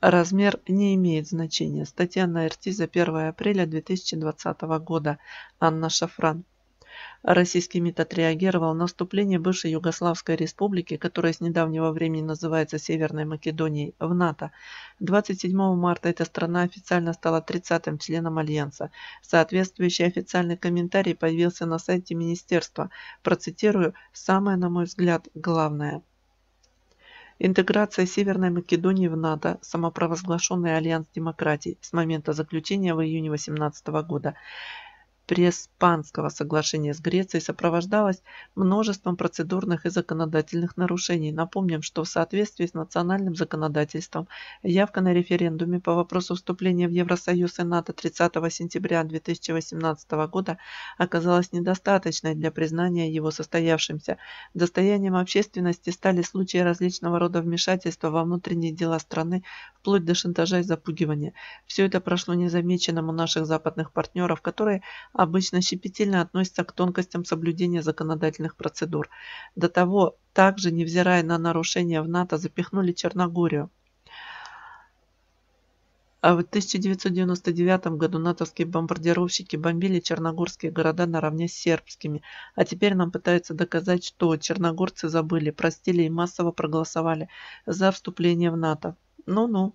Размер не имеет значения. Статья на РТ за 1 апреля 2020 года. Анна Шафран. Российский МИД отреагировал на вступление бывшей Югославской республики, которая с недавнего времени называется Северной Македонией, в НАТО. 27 марта эта страна официально стала 30-м членом Альянса. Соответствующий официальный комментарий появился на сайте Министерства. Процитирую «Самое, на мой взгляд, главное». Интеграция Северной Македонии в НАТО, самопровозглашенный альянс демократий с момента заключения в июне 2018 года, Преспанского соглашения с Грецией сопровождалось множеством процедурных и законодательных нарушений. Напомним, что в соответствии с национальным законодательством явка на референдуме по вопросу вступления в Евросоюз и НАТО 30 сентября 2018 года оказалась недостаточной для признания его состоявшимся. Достоянием общественности стали случаи различного рода вмешательства во внутренние дела страны, вплоть до шантажа и запугивания. Все это прошло незамеченным у наших западных партнеров, которые обычно щепетильно относятся к тонкостям соблюдения законодательных процедур. До того, также, невзирая на нарушения в НАТО, запихнули Черногорию. А в 1999 году натовские бомбардировщики бомбили черногорские города наравне с сербскими, а теперь нам пытаются доказать, что черногорцы забыли, простили и массово проголосовали за вступление в НАТО. Ну-ну.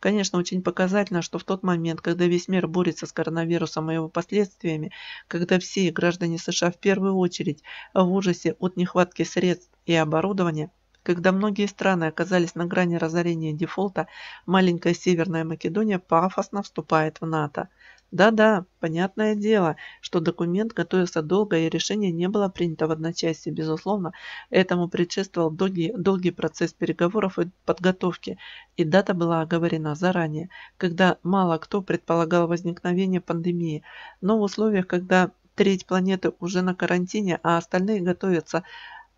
Конечно, очень показательно, что в тот момент, когда весь мир борется с коронавирусом и его последствиями, когда все граждане США в первую очередь в ужасе от нехватки средств и оборудования, когда многие страны оказались на грани разорения и дефолта, маленькая Северная Македония пафосно вступает в НАТО – да-да, понятное дело, что документ готовился долго и решение не было принято в одночасье. Безусловно, этому предшествовал долгий, долгий процесс переговоров и подготовки, и дата была оговорена заранее, когда мало кто предполагал возникновение пандемии. Но в условиях, когда треть планеты уже на карантине, а остальные готовятся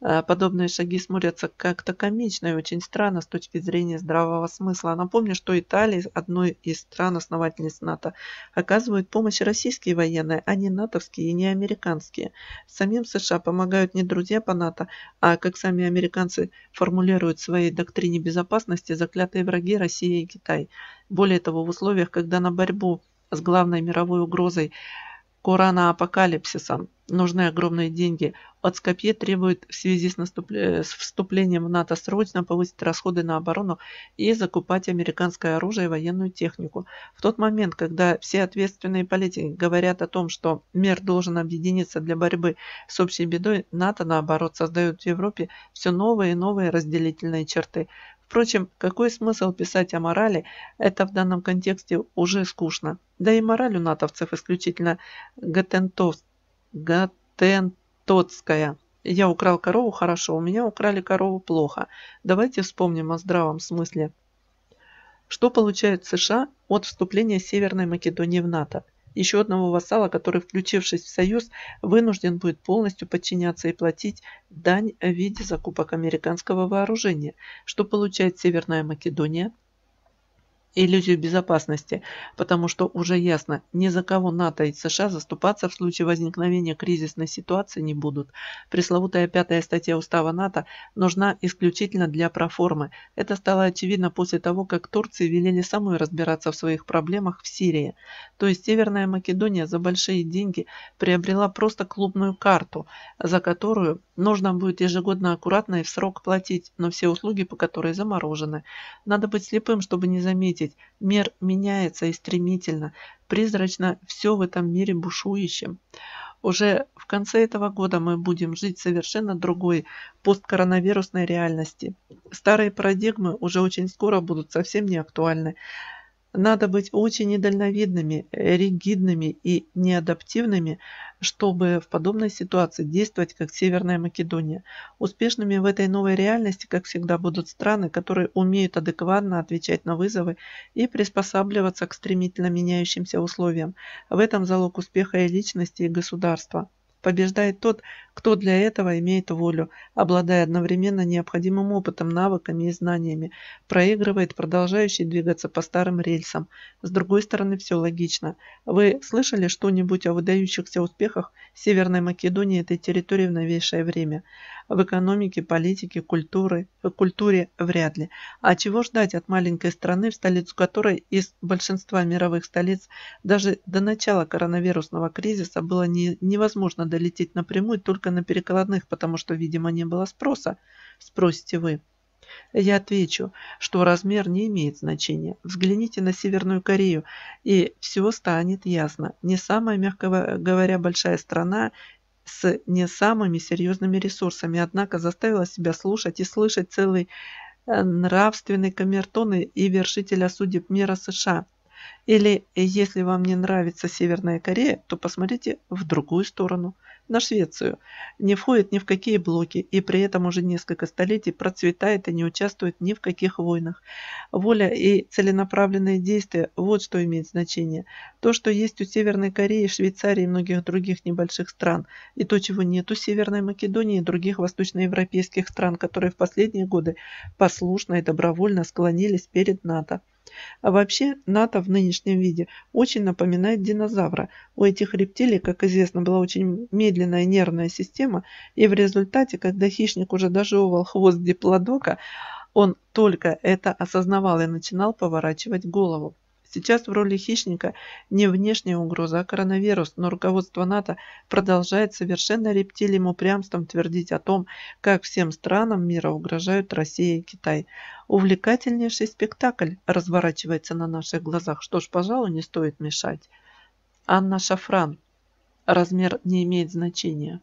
Э, подобные шаги смотрятся как-то комично и очень странно с точки зрения здравого смысла. Напомню, что Италия, одной из стран-основательниц НАТО, оказывает помощь российские военные, а не натовские и не американские. Самим США помогают не друзья по НАТО, а, как сами американцы формулируют в своей доктрине безопасности, заклятые враги России и Китай. Более того, в условиях, когда на борьбу с главной мировой угрозой – Коронаапокалипсисом. Нужны огромные деньги. От Скопье требует в связи с, наступ... Э, с вступлением в НАТО срочно повысить расходы на оборону и закупать американское оружие и военную технику. В тот момент, когда все ответственные политики говорят о том, что мир должен объединиться для борьбы с общей бедой, НАТО, наоборот, создает в Европе все новые и новые разделительные черты. Впрочем, какой смысл писать о морали, это в данном контексте уже скучно. Да и мораль у натовцев исключительно гатентовская. Гатентотская. Я украл корову хорошо, у меня украли корову плохо. Давайте вспомним о здравом смысле. Что получают США от вступления Северной Македонии в НАТО? еще одного вассала, который, включившись в союз, вынужден будет полностью подчиняться и платить дань в виде закупок американского вооружения, что получает Северная Македония иллюзию безопасности, потому что уже ясно, ни за кого НАТО и США заступаться в случае возникновения кризисной ситуации не будут. Пресловутая пятая статья устава НАТО нужна исключительно для проформы. Это стало очевидно после того, как Турции велели самой разбираться в своих проблемах в Сирии. То есть Северная Македония за большие деньги приобрела просто клубную карту, за которую нужно будет ежегодно аккуратно и в срок платить, но все услуги по которой заморожены. Надо быть слепым, чтобы не заметить, ответить. Мир меняется и стремительно, призрачно все в этом мире бушующем. Уже в конце этого года мы будем жить в совершенно другой посткоронавирусной реальности. Старые парадигмы уже очень скоро будут совсем не актуальны. Надо быть очень недальновидными, э, ригидными и неадаптивными, чтобы в подобной ситуации действовать как Северная Македония. Успешными в этой новой реальности, как всегда, будут страны, которые умеют адекватно отвечать на вызовы и приспосабливаться к стремительно меняющимся условиям. В этом залог успеха и личности, и государства. Побеждает тот, кто для этого имеет волю, обладая одновременно необходимым опытом, навыками и знаниями. Проигрывает продолжающий двигаться по старым рельсам. С другой стороны, все логично. Вы слышали что-нибудь о выдающихся успехах Северной Македонии этой территории в новейшее время? В экономике, политике, культуре, культуре вряд ли. А чего ждать от маленькой страны, в столицу которой из большинства мировых столиц даже до начала коронавирусного кризиса было не, невозможно надо лететь напрямую только на перекладных, потому что, видимо, не было спроса, спросите вы. Я отвечу, что размер не имеет значения. Взгляните на Северную Корею, и все станет ясно. Не самая, мягко говоря, большая страна с не самыми серьезными ресурсами, однако заставила себя слушать и слышать целый э, нравственный камертон и вершителя судеб мира США – или если вам не нравится Северная Корея, то посмотрите в другую сторону, на Швецию. Не входит ни в какие блоки и при этом уже несколько столетий процветает и не участвует ни в каких войнах. Воля и целенаправленные действия – вот что имеет значение. То, что есть у Северной Кореи, Швейцарии и многих других небольших стран, и то, чего нет у Северной Македонии и других восточноевропейских стран, которые в последние годы послушно и добровольно склонились перед НАТО. А вообще, НАТО в нынешнем виде очень напоминает динозавра. У этих рептилий, как известно, была очень медленная нервная система, и в результате, когда хищник уже дожевывал хвост диплодока, он только это осознавал и начинал поворачивать голову. Сейчас в роли хищника не внешняя угроза, а коронавирус, но руководство НАТО продолжает совершенно рептилием упрямством твердить о том, как всем странам мира угрожают Россия и Китай. Увлекательнейший спектакль разворачивается на наших глазах, что ж, пожалуй, не стоит мешать. Анна Шафран. Размер не имеет значения.